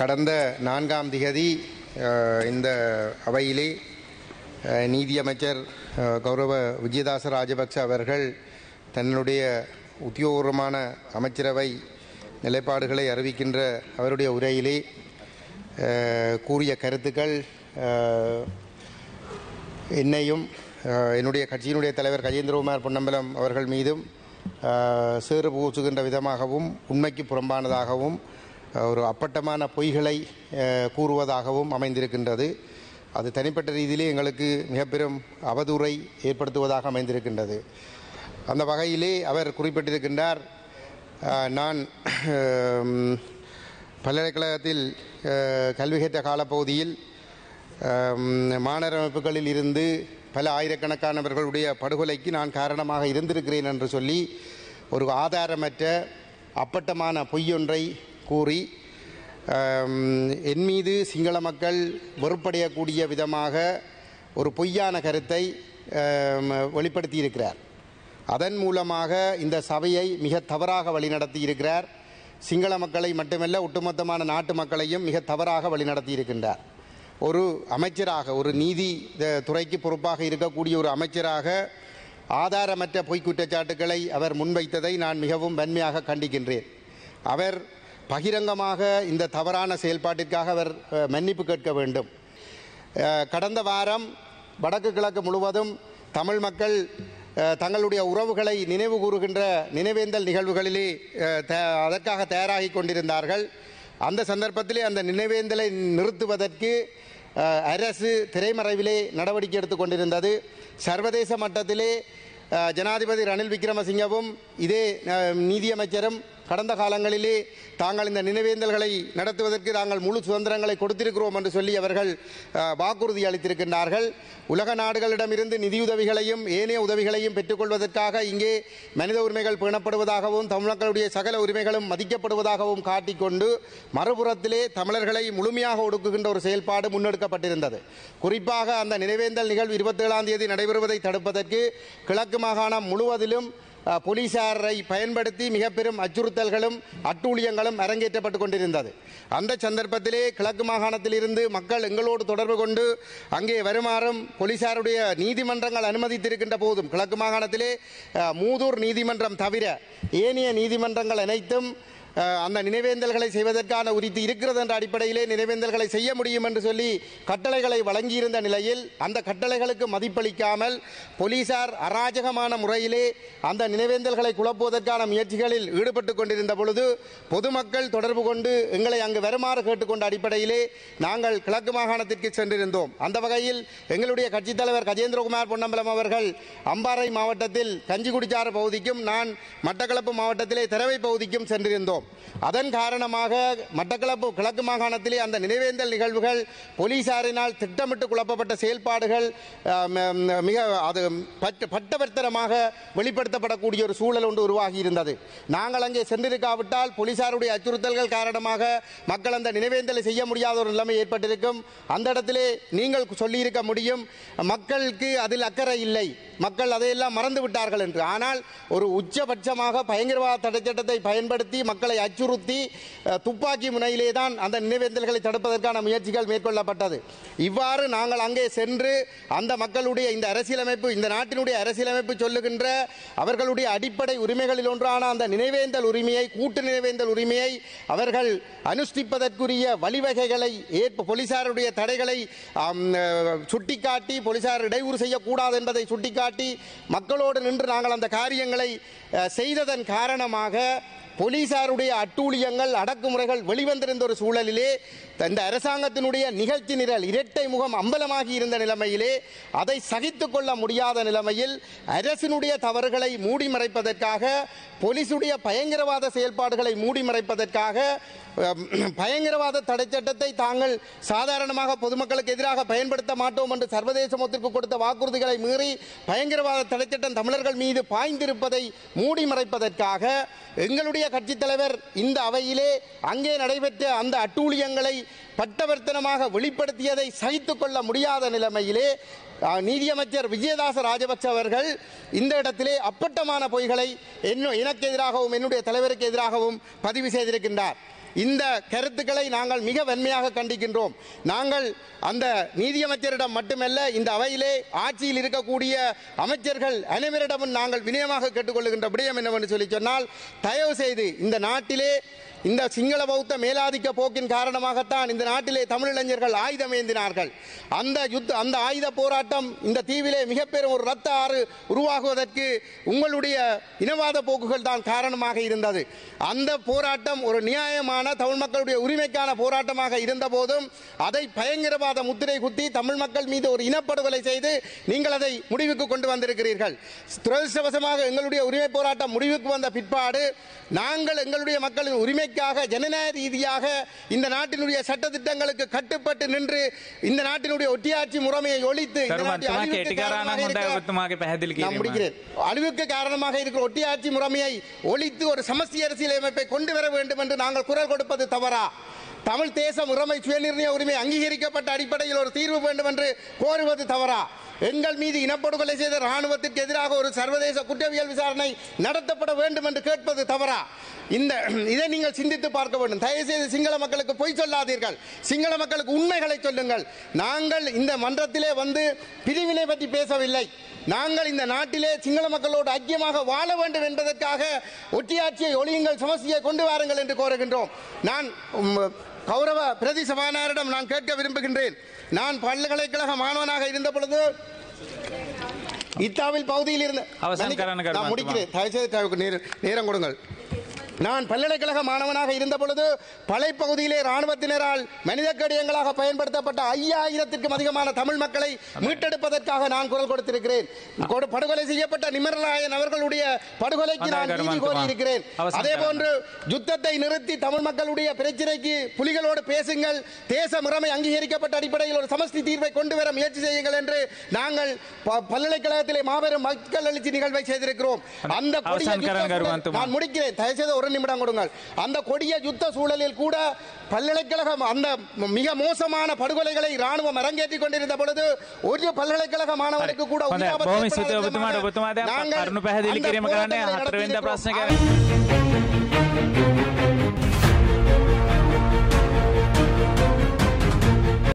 கடந்த நான்காம் திகதி இந்த அவையிலே நீதியமைச்சர் கௌரவ விஜயதாச ராஜபக்ச அவர்கள் தன்னுடைய உத்தியோகபூர்வமான அமைச்சரவை நிலைப்பாடுகளை அறிவிக்கின்ற அவருடைய உரையிலே கூறிய கருத்துக்கள் என்னையும் என்னுடைய கட்சியினுடைய தலைவர் கஜேந்திரகுமார் பொன்னம்பலம் அவர்கள் மீதும் சேறு பூச்சுகின்ற விதமாகவும் உண்மைக்கு புறம்பானதாகவும் ஒரு அப்பட்டமான பொய்களை கூறுவதாகவும் அமைந்திருக்கின்றது அது தனிப்பட்ட ரீதியிலே எங்களுக்கு மிகப்பெரும் அவதூறை ஏற்படுத்துவதாக அமைந்திருக்கின்றது அந்த வகையிலே அவர் குறிப்பிட்டிருக்கின்றார் நான் பல்கலைக்கழகத்தில் கல்வி கேட்ட காலப்பகுதியில் மாணவர் அமைப்புகளில் இருந்து பல ஆயிரக்கணக்கானவர்களுடைய படுகொலைக்கு நான் காரணமாக இருந்திருக்கிறேன் என்று சொல்லி ஒரு ஆதாரமற்ற அப்பட்டமான பொய்யொன்றை கூறி என் மீது சிங்கள மக்கள் வெறுப்படையக்கூடிய விதமாக ஒரு பொய்யான கருத்தை வெளிப்படுத்தியிருக்கிறார் அதன் மூலமாக இந்த சபையை மிக தவறாக வழிநடத்தி இருக்கிறார் சிங்கள மக்களை மட்டுமல்ல ஒட்டுமொத்தமான நாட்டு மக்களையும் மிக தவறாக வழிநடத்தி இருக்கின்றார் ஒரு அமைச்சராக ஒரு நீதி துறைக்கு பொறுப்பாக இருக்கக்கூடிய ஒரு அமைச்சராக ஆதாரமற்ற பொய்க் குற்றச்சாட்டுகளை அவர் முன்வைத்ததை நான் மிகவும் வன்மையாக கண்டிக்கின்றேன் அவர் பகிரங்கமாக இந்த தவறான செயல்பாட்டிற்காக அவர் மன்னிப்பு கேட்க வேண்டும் கடந்த வாரம் வடக்கு கிழக்கு முழுவதும் தமிழ் மக்கள் தங்களுடைய உறவுகளை நினைவு கூறுகின்ற நினைவேந்தல் நிகழ்வுகளிலே அதற்காக தயாராகி கொண்டிருந்தார்கள் அந்த சந்தர்ப்பத்திலே அந்த நினைவேந்தலை நிறுத்துவதற்கு அரசு திரைமறைவிலே நடவடிக்கை எடுத்து கொண்டிருந்தது சர்வதேச மட்டத்திலே ஜனாதிபதி ரணில் விக்ரமசிங்கவும் இதே நீதியமைச்சரும் கடந்த காலங்களிலே தாங்கள் இந்த நினைவேந்தல்களை நடத்துவதற்கு நாங்கள் முழு சுதந்திரங்களை கொடுத்திருக்கிறோம் என்று சொல்லி அவர்கள் வாக்குறுதி அளித்திருக்கின்றார்கள் உலக நாடுகளிடமிருந்து நிதியுதவிகளையும் ஏனைய உதவிகளையும் பெற்றுக்கொள்வதற்காக இங்கே மனித உரிமைகள் பேணப்படுவதாகவும் தமிழர்களுடைய சகல உரிமைகளும் மதிக்கப்படுவதாகவும் காட்டிக்கொண்டு மறுபுறத்திலே தமிழர்களை முழுமையாக ஒடுக்குகின்ற ஒரு செயல்பாடு முன்னெடுக்கப்பட்டிருந்தது குறிப்பாக அந்த நினைவேந்தல் நிகழ்வு இருபத்தேழாம் தேதி நடைபெறுவதை தடுப்பதற்கு கிழக்கு மாகாணம் முழுவதிலும் போலீசாரை பயன்படுத்தி மிகப்பெரும் அச்சுறுத்தல்களும் அட்டூழியங்களும் அரங்கேற்றப்பட்டு கொண்டிருந்தது அந்த சந்தர்ப்பத்திலே கிழக்கு மாகாணத்திலிருந்து மக்கள் எங்களோடு தொடர்பு கொண்டு அங்கே வருமாறும் போலீசாருடைய நீதிமன்றங்கள் அனுமதித்திருக்கின்ற போதும் கிழக்கு மாகாணத்திலே மூதூர் நீதிமன்றம் தவிர ஏனைய நீதிமன்றங்கள் அனைத்தும் அந்த நினைவேந்தல்களை செய்வதற்கான உரித்து இருக்கிறது என்ற அடிப்படையிலே நினைவேந்தல்களை செய்ய முடியும் என்று சொல்லி கட்டளைகளை வழங்கியிருந்த நிலையில் அந்த கட்டளைகளுக்கு மதிப்பளிக்காமல் போலீசார் அராஜகமான முறையிலே அந்த நினைவேந்தல்களை குழப்புவதற்கான முயற்சிகளில் ஈடுபட்டு கொண்டிருந்த பொழுது பொதுமக்கள் தொடர்பு கொண்டு எங்களை அங்கு வருமாறு கேட்டுக்கொண்ட அடிப்படையிலே நாங்கள் கிழக்கு மாகாணத்திற்கு சென்றிருந்தோம் அந்த வகையில் எங்களுடைய கட்சித் தலைவர் கஜேந்திரகுமார் பொன்னம்பலம் அவர்கள் அம்பாறை மாவட்டத்தில் கஞ்சிகுடிச்சாறு பகுதிக்கும் நான் மட்டக்களப்பு மாவட்டத்திலே திரவை பகுதிக்கும் சென்றிருந்தோம் அதன் காரணமாக மட்டக்களப்பு கிழக்கு மாகாணத்திலே அந்த நினைவேந்தல் நிகழ்வுகள் போலீசாரினால் திட்டமிட்டு குழப்பப்பட்ட செயல்பாடுகள் மிக அது பட்டவர்த்தனமாக வெளிப்படுத்தப்படக்கூடிய ஒரு சூழல் ஒன்று உருவாகி இருந்தது நாங்கள் அங்கே சென்றிருக்காவிட்டால் போலீசாருடைய அச்சுறுத்தல்கள் காரணமாக மக்கள் அந்த நினைவேந்தலை செய்ய முடியாத ஒரு நிலைமை ஏற்பட்டிருக்கும் அந்த இடத்திலே நீங்கள் சொல்லியிருக்க முடியும் மக்களுக்கு அதில் அக்கறை இல்லை மக்கள் அதையெல்லாம் மறந்து விட்டார்கள் என்று ஆனால் ஒரு உச்சபட்சமாக பயங்கரவாத தடை சட்டத்தை பயன்படுத்தி மக்களை அச்சுறுத்தி துப்பாக்கி முனையிலே தான் அந்த நினைவேந்தல்களை தடுப்பதற்கான முயற்சிகள் மேற்கொள்ளப்பட்டது இவ்வாறு நாங்கள் அங்கே சென்று அந்த மக்களுடைய இந்த அரசியலமைப்பு இந்த நாட்டினுடைய அரசியலமைப்பு சொல்லுகின்ற அவர்களுடைய அடிப்படை உரிமைகளில் ஒன்றான அந்த நினைவேந்தல் உரிமையை கூட்டு நினைவேந்தல் உரிமையை அவர்கள் அனுஷ்டிப்பதற்குரிய வழிவகைகளை ஏற்ப போலீசாருடைய தடைகளை சுட்டிக்காட்டி போலீசார் இடையூறு செய்யக்கூடாது என்பதை சுட்டிக்காட்டி காட்டி மக்களோடு நின்று நாங்கள் அந்த காரியங்களை செய்ததன் காரணமாக போலீசாருடைய அட்டூழியங்கள் அடக்குமுறைகள் வெளிவந்திருந்த ஒரு சூழலிலே இந்த அரசாங்கத்தினுடைய நிகழ்ச்சி நிரல் இரட்டை முகம் அம்பலமாகி இருந்த நிலைமையிலே அதை சகித்து கொள்ள முடியாத நிலைமையில் அரசினுடைய தவறுகளை மூடி மறைப்பதற்காக போலீசுடைய பயங்கரவாத செயல்பாடுகளை மூடி மறைப்பதற்காக பயங்கரவாத தடை சட்டத்தை தாங்கள் சாதாரணமாக பொதுமக்களுக்கு எதிராக பயன்படுத்த மாட்டோம் என்று சர்வதேச மொத்திற்கு கொடுத்த வாக்குறுதிகளை மீறி பயங்கரவாத தடை சட்டம் தமிழர்கள் மீது பாய்ந்திருப்பதை மூடி மறைப்பதற்காக எங்களுடைய கட்சித் தலைவர் இந்த அவையிலே அங்கே நடைபெற்ற அந்த அட்டூழியங்களை பட்டவர்த்தனமாக வெளிப்படுத்தியதை சகித்து கொள்ள முடியாத நிலைமையிலே நீதியமைச்சர் விஜயதாச ராஜபக்ஷ அவர்கள் இந்த இடத்திலே அப்பட்டமான பொய்களை என்ன எனக்கு எதிராகவும் என்னுடைய தலைவருக்கு எதிராகவும் பதிவு செய்திருக்கின்றார் இந்த கருத்துக்களை நாங்கள் மிக வன்மையாக கண்டிக்கின்றோம் நாங்கள் அந்த நீதியமைச்சரிடம் மட்டுமல்ல இந்த அவையிலே ஆட்சியில் இருக்கக்கூடிய அமைச்சர்கள் அனைவரிடமும் நாங்கள் வினயமாக கேட்டுக்கொள்ளுகின்ற விடயம் என்னவென்று சொல்லி சொன்னால் தயவு செய்து இந்த நாட்டிலே இந்த சிங்கள பௌத்த மேலாதிக்க போக்கின் காரணமாகத்தான் இந்த நாட்டிலே தமிழிளைஞர்கள் ஆயுதம் ஏந்தினார்கள் அந்த யுத்த அந்த ஆயுத போராட்டம் இந்த தீவிலே மிகப்பெரும் ஒரு ரத்த ஆறு உருவாகுவதற்கு உங்களுடைய இனவாத போக்குகள் தான் காரணமாக இருந்தது அந்த போராட்டம் ஒரு நியாயமான உரிமைக்கான தமிழ் மக்களுடைய உரிமைக்கான போராட்டமாக இருந்த போதும் அதை பயங்கரவாத முத்திரை குத்தி தமிழ் மக்கள் மீது ஒரு இனப்படுகொலை செய்து நீங்கள் அதை முடிவுக்கு கொண்டு வந்திருக்கிறீர்கள் துரதிருஷ்டவசமாக எங்களுடைய உரிமை போராட்டம் முடிவுக்கு வந்த பிற்பாடு நாங்கள் எங்களுடைய மக்களின் உரிமைக்காக ஜனநாயக ரீதியாக இந்த நாட்டினுடைய சட்டத்திட்டங்களுக்கு கட்டுப்பட்டு நின்று இந்த நாட்டினுடைய ஒட்டியாட்சி முறைமையை ஒழித்து அழிவுக்கு காரணமாக இருக்கிற ஒட்டியாட்சி முறைமையை ஒழித்து ஒரு சமஸ்தி அரசியல் அமைப்பை கொண்டு வர வேண்டும் என்று நாங்கள் குரல் கொடுப்பது தவறா தமிழ் தேச முறைமை சுயநிர்ணய உரிமை அங்கீகரிக்கப்பட்ட அடிப்படையில் ஒரு தீர்வு வேண்டும் என்று கோருவது தவறா எங்கள் மீது இனப்படுகொலை செய்த ராணுவத்திற்கு எதிராக ஒரு சர்வதேச குற்றவியல் விசாரணை நடத்தப்பட வேண்டும் என்று கேட்பது தவறா இந்த இதை நீங்கள் சிந்தித்து பார்க்க வேண்டும் தயவுசெய்து சிங்கள மக்களுக்கு பொய் சொல்லாதீர்கள் சிங்கள மக்களுக்கு உண்மைகளை சொல்லுங்கள் நாங்கள் இந்த மன்றத்திலே வந்து பிரிவினை பற்றி பேசவில்லை நாங்கள் இந்த நாட்டிலே சிங்கள மக்களோடு ஐக்கியமாக வாழ வேண்டும் என்பதற்காக ஒட்டியாட்சியை ஒளியுங்கள் சமஸ்தியை கொண்டு வாருங்கள் என்று கோருகின்றோம் நான் கௌரவ பிரதி சபாநாயரிடம் நான் கேட்க விரும்புகின்றேன் நான் பல்கலைக்கழக மாணவனாக இருந்த பொழுது இத்தாவில் பகுதியில் இருந்த முடிக்கிறேன் தயவுசெய்து நேரம் கொடுங்கள் நான் பல்கலைக்கழக மாணவனாக இருந்த பொழுது பலை பகுதியிலே இராணுவத்தினரால் மனித கடியங்களாக பயன்படுத்தப்பட்ட ஐயாயிரத்திற்கும் அதிகமான தமிழ் மக்களை மீட்டெடுப்பதற்காக நான் குரல் கொடுத்திருக்கிறேன் படுகொலை செய்யப்பட்ட நிமரலாயன் அவர்களுடைய படுகொலைக்கு நான் நீதி அதே போன்று யுத்தத்தை நிறுத்தி தமிழ் மக்களுடைய பிரச்சனைக்கு புலிகளோடு பேசுங்கள் தேச முறைமை அங்கீகரிக்கப்பட்ட அடிப்படையில் ஒரு சமஸ்தி தீர்வை கொண்டு வர முயற்சி செய்யுங்கள் என்று நாங்கள் பல்கலைக்கழகத்திலே மாபெரும் மக்கள் எழுச்சி நிகழ்வை செய்திருக்கிறோம் அந்த நான் முடிக்கிறேன் தயவுசெய்து ஒரு ஒரு நிமிடம் கொடுங்கள் அந்த கொடிய யுத்த சூழலில் கூட பல்கலைக்கழகம் அந்த மிக மோசமான படுகொலைகளை ராணுவம் அரங்கேற்றிக் கொண்டிருந்த பொழுது ஒரு பல்கலைக்கழக மாணவனுக்கு கூட நாங்கள்